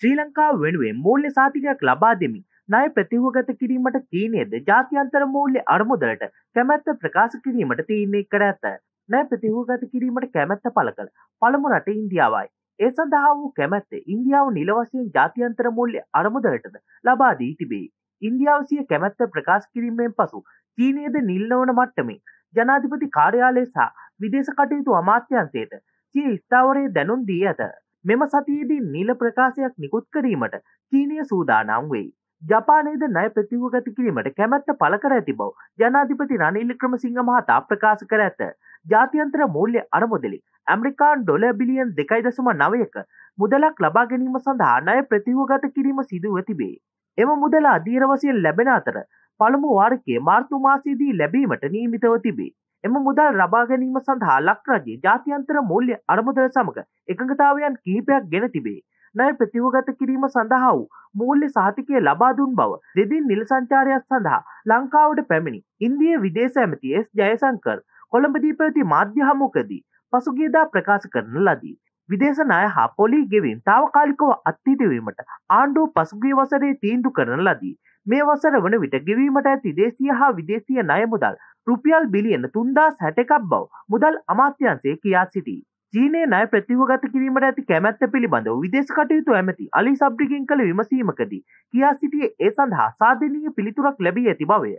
ශ්‍රී ලංකාව වෙනුවෙන් මූල්‍ය සාතිකයක් ලබා දෙමින් ණය ප්‍රතිවගත කිරීමට චීනයද ජාත්‍යන්තර මූල්‍ය අරමුදලට කැමැත්ත ප්‍රකාශ කිරීමට තීරණය කර ඇත. ණය ප්‍රතිවගත කිරීමට කැමැත්ත පළ කළ පළමු රට ඉන්දියාවයි. ඒ සඳහා වූ කැමැත්ත ඉන්දියාව නිල වශයෙන් ජාත්‍යන්තර මූල්‍ය අරමුදලටද ලබා දී තිබේ. ඉන්දියාව සිය කැමැත්ත ප්‍රකාශ කිරීමෙන් පසු චීනයද නිල්නවන මට්ටමින් ජනාධිපති කාර්යාලය සහ විදේශ කටයුතු අමාත්‍යන්තයට සිය ස්ථාවරයේ දැනුම් දී ඇත. මෙම සතියේදී නිල ප්‍රකාශයක් නිකුත් කිරීමට චීනය සූදානම් වෙයි. ජපානයේද ණය ප්‍රතිවගත කිරීමට කැමැත්ත පළ කර ඇති බව ජනාධිපති රනිල් වික්‍රමසිංහ මහතා ප්‍රකාශ කර ඇත. ජාත්‍යන්තර මූල්‍ය අරමුදලි ඇමරිකානු ඩොලර් බිලියන් 2.9ක මුදලක් ලබා ගැනීම සඳහා ණය ප්‍රතිවගත කිරීම සිදුව තිබේ. එම මුදල අධීර වශයෙන් ලැබෙන අතර පළමු වාර්කයේ මාර්තු මාසයේදී ලැබීමට නියමිතව තිබේ. එම මුදල් ලබා ගැනීම සඳහා ලක්රජයේ ජාතියන්තර මූල්‍ය අරමුදල සමග එකඟතාවයන් කිහිපයක් ගෙන තිබේ. ණය ප්‍රතිවගත කිරීම සඳහා වූ මූල්‍ය සහතිකය ලබා දුන් බව දෙදින් නිල සංචාරයක් සඳහා ලංකාවට පැමිණි ඉන්දිය විදේශ ඇමති එස් ජයසංකර් කොළඹදී පැවති මාධ්‍ය හමුවකදී පසුගියදා ප්‍රකාශ කරන ලදී. විදේශ ණය හා පොලී ගෙවීම් తాවකාලිකව අත්හිටුවීමට ආණ්ඩුව පසුගිය වසරේ තීන්දුව කරන ලදී. මේ වසර වන විට ගෙවීමට ඇති දේශීය හා විදේශීය ණය මුදල් රුපියල් බිලියන තුන්දා සැටකක් බව මුදල් අමාත්‍යන්සේ කියා සිටී. චීනය නය ප්‍රතිවගත කිරීමට ඇති කැමැත්ත පිළිබඳව විදේශ කටයුතු ඇමති අලි සබ්්‍රිකින් කළ විමසීමකදී කියා සිටියේ ඒ සඳහා සාධනීය පිළිතුරක් ලැබී ඇති බවය.